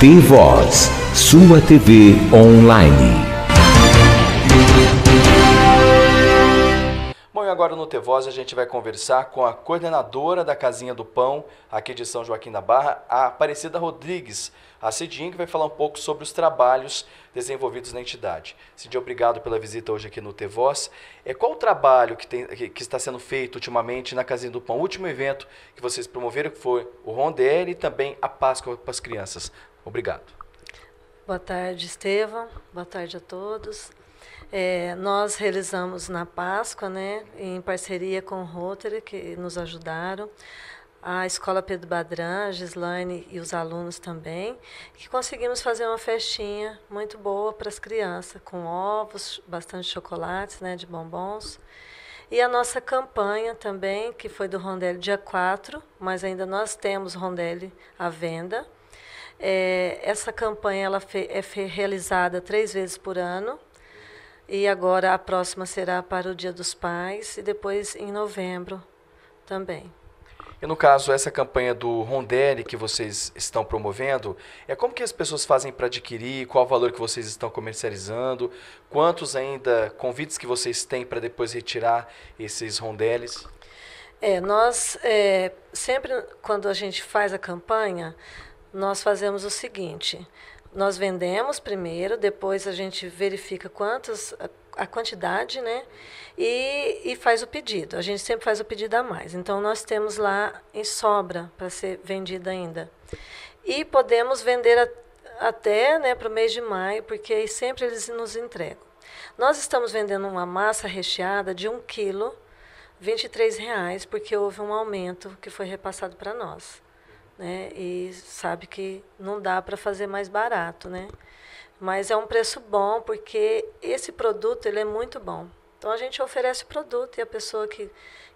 Tem Voz, sua TV online. Bom, e agora no TV Voz a gente vai conversar com a coordenadora da Casinha do Pão, aqui de São Joaquim da Barra, a Aparecida Rodrigues, a Cidinha, que vai falar um pouco sobre os trabalhos desenvolvidos na entidade. Cidinha, obrigado pela visita hoje aqui no TV Voz. É, qual o trabalho que, tem, que, que, está sendo feito ultimamente na Casinha do Pão? O último evento que vocês promoveram que foi o Rondelli e também a Páscoa para as crianças. Obrigado. Boa tarde, Estevam. Boa tarde a todos. É, nós realizamos na Páscoa, né, em parceria com o Rotary, que nos ajudaram, a Escola Pedro Badran, a Gislaine e os alunos também, que conseguimos fazer uma festinha muito boa para as crianças, com ovos, bastante chocolates, né, de bombons. E a nossa campanha também, que foi do Rondelli dia 4, mas ainda nós temos Rondelli à venda é, essa campanha ela é realizada três vezes por ano. E agora a próxima será para o Dia dos Pais e depois em novembro também. E no caso, essa campanha do Rondelli que vocês estão promovendo, é como que as pessoas fazem para adquirir, qual o valor que vocês estão comercializando, quantos ainda convites que vocês têm para depois retirar esses rondeles É, nós é, sempre quando a gente faz a campanha, nós fazemos o seguinte: nós vendemos primeiro, depois a gente verifica quantos a quantidade, né? E, e faz o pedido. A gente sempre faz o pedido a mais. Então nós temos lá em sobra para ser vendida ainda. E podemos vender a, até, né, para o mês de maio, porque sempre eles nos entregam. Nós estamos vendendo uma massa recheada de um quilo, R$ reais, porque houve um aumento que foi repassado para nós né? E sabe que não dá para fazer mais barato, né? Mas é um preço bom porque esse produto ele é muito bom. Então a gente oferece o produto e a pessoa que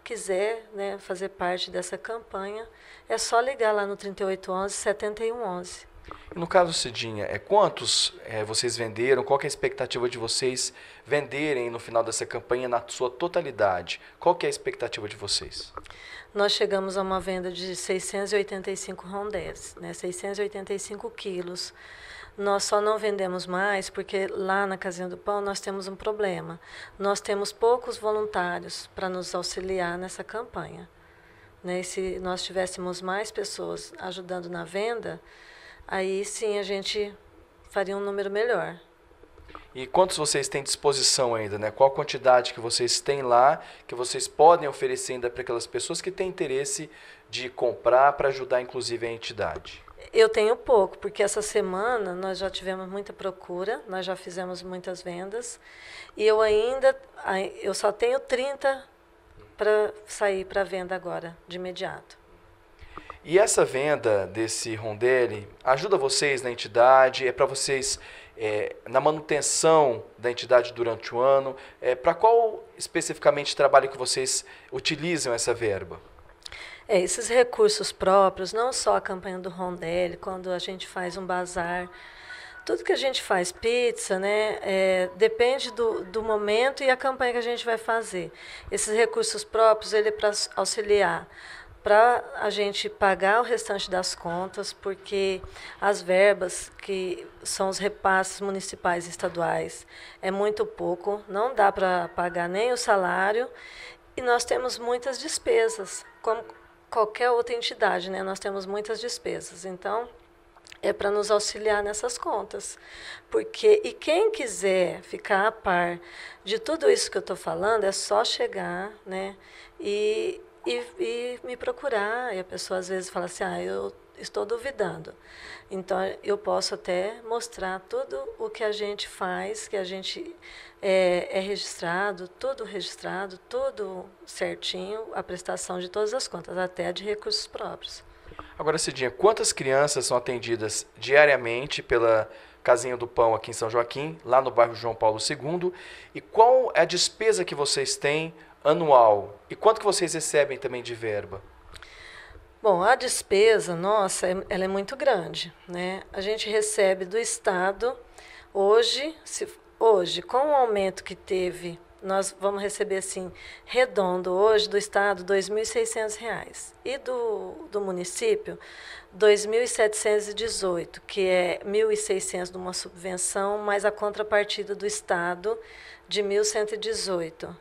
quiser, né, fazer parte dessa campanha, é só ligar lá no 3811 7111 no caso Cidinha, é quantos é, vocês venderam? Qual é a expectativa de vocês venderem no final dessa campanha na sua totalidade? Qual é a expectativa de vocês? Nós chegamos a uma venda de 685 rondés, né? 685 quilos. Nós só não vendemos mais porque lá na Casinha do Pão nós temos um problema. Nós temos poucos voluntários para nos auxiliar nessa campanha. Né? E se nós tivéssemos mais pessoas ajudando na venda, aí sim a gente faria um número melhor. E quantos vocês têm disposição ainda, né? Qual quantidade que vocês têm lá, que vocês podem oferecer ainda para aquelas pessoas que têm interesse de comprar para ajudar, inclusive, a entidade? Eu tenho pouco, porque essa semana nós já tivemos muita procura, nós já fizemos muitas vendas, e eu ainda, eu só tenho 30 para sair para venda agora, de imediato. E essa venda desse Rondelli ajuda vocês na entidade? É para vocês é, na manutenção da entidade durante o ano? É, para qual especificamente trabalho que vocês utilizam essa verba? É, esses recursos próprios, não só a campanha do Rondelli, quando a gente faz um bazar, tudo que a gente faz, pizza, né, é, depende do, do momento e a campanha que a gente vai fazer. Esses recursos próprios, ele é para auxiliar para a gente pagar o restante das contas, porque as verbas que são os repasses municipais e estaduais é muito pouco, não dá para pagar nem o salário e nós temos muitas despesas, como qualquer outra entidade, né? Nós temos muitas despesas, então é para nos auxiliar nessas contas, porque e quem quiser ficar a par de tudo isso que eu estou falando é só chegar, né? E e, e me procurar. E a pessoa às vezes fala assim: ah, eu estou duvidando. Então, eu posso até mostrar tudo o que a gente faz, que a gente é, é, registrado, tudo registrado, tudo certinho, a prestação de todas as contas, até de recursos próprios. Agora, Cidinha, quantas crianças são atendidas diariamente pela Casinha do Pão aqui em São Joaquim, lá no bairro João Paulo II? E qual é a despesa que vocês têm anual. E quanto que vocês recebem também de verba? Bom, a despesa nossa, ela é muito grande, né? A gente recebe do Estado hoje, se, hoje com o aumento que teve, nós vamos receber assim redondo hoje do Estado R$ 2.600 e do, do município R$ 2.718, que é 1.600 de uma subvenção mais a contrapartida do Estado de 1.118.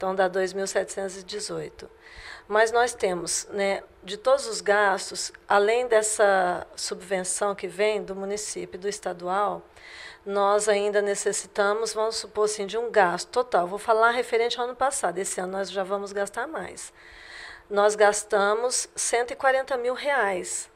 Então dá 2.718. Mas nós temos, né, de todos os gastos, além dessa subvenção que vem do município e do estadual, nós ainda necessitamos, vamos supor assim, de um gasto total. Vou falar referente ao ano passado, esse ano nós já vamos gastar mais. Nós gastamos 140 mil reais,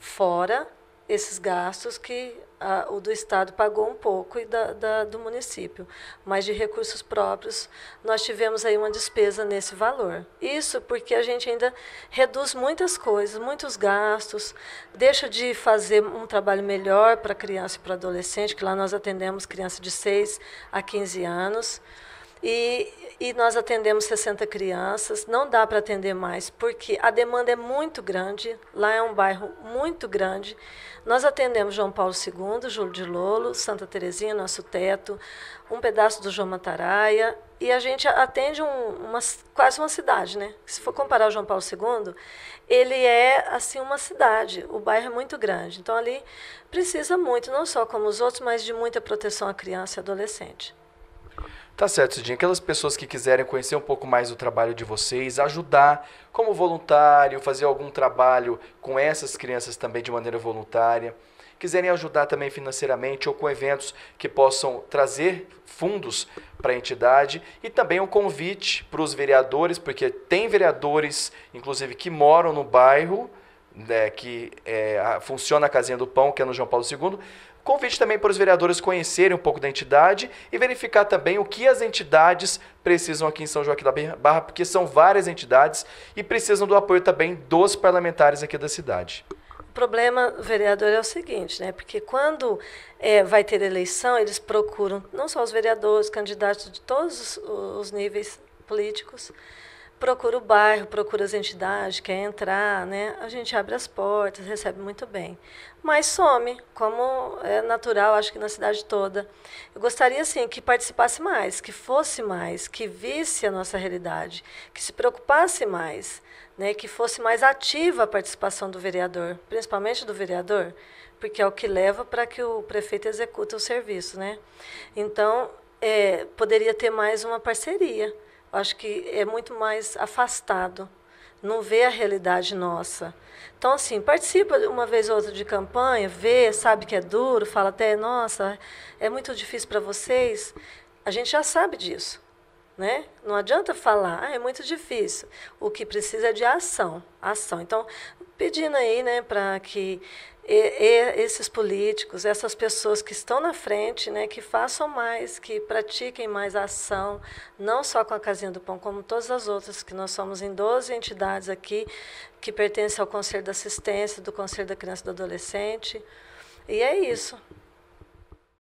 fora esses gastos que a, o do Estado pagou um pouco e da, da, do município, mas de recursos próprios nós tivemos aí uma despesa nesse valor. Isso porque a gente ainda reduz muitas coisas, muitos gastos, deixa de fazer um trabalho melhor para criança e para adolescente, que lá nós atendemos criança de 6 a 15 anos, e, e nós atendemos 60 crianças, não dá para atender mais, porque a demanda é muito grande, lá é um bairro muito grande. Nós atendemos João Paulo II, Júlio de Lolo, Santa Terezinha, Nosso Teto, um pedaço do João Mataraia, e a gente atende um, uma, quase uma cidade, né? Se for comparar o João Paulo II, ele é assim uma cidade, o bairro é muito grande. Então ali precisa muito, não só como os outros, mas de muita proteção à criança e adolescente. Tá certo, Cidinha. Aquelas pessoas que quiserem conhecer um pouco mais o trabalho de vocês, ajudar como voluntário, fazer algum trabalho com essas crianças também de maneira voluntária, quiserem ajudar também financeiramente ou com eventos que possam trazer fundos para a entidade e também um convite para os vereadores, porque tem vereadores, inclusive, que moram no bairro né, que é, funciona a Casinha do Pão, que é no João Paulo II. Convite também para os vereadores conhecerem um pouco da entidade e verificar também o que as entidades precisam aqui em São Joaquim da Barra, porque são várias entidades e precisam do apoio também dos parlamentares aqui da cidade. O problema, vereador, é o seguinte, né? Porque quando é, vai ter eleição, eles procuram não só os vereadores, candidatos de todos os, os níveis políticos, procura o bairro, procura as entidades, quer entrar, né? A gente abre as portas, recebe muito bem. Mas some, como é natural, acho que na cidade toda. Eu gostaria, assim, que participasse mais, que fosse mais, que visse a nossa realidade, que se preocupasse mais, né? Que fosse mais ativa a participação do vereador, principalmente do vereador, porque é o que leva para que o prefeito execute o serviço, né? Então, é, poderia ter mais uma parceria, acho que é muito mais afastado, não vê a realidade nossa. Então, assim, participa uma vez ou outra de campanha, vê, sabe que é duro, fala até, nossa, é muito difícil para vocês. A gente já sabe disso. Né? Não adianta falar, ah, é muito difícil. O que precisa é de ação, ação. Então, pedindo aí, né, para que e, e esses políticos, essas pessoas que estão na frente, né, que façam mais, que pratiquem mais a ação, não só com a Casinha do Pão, como todas as outras, que nós somos em 12 entidades aqui, que pertencem ao Conselho da Assistência, do Conselho da Criança e do Adolescente. E é isso.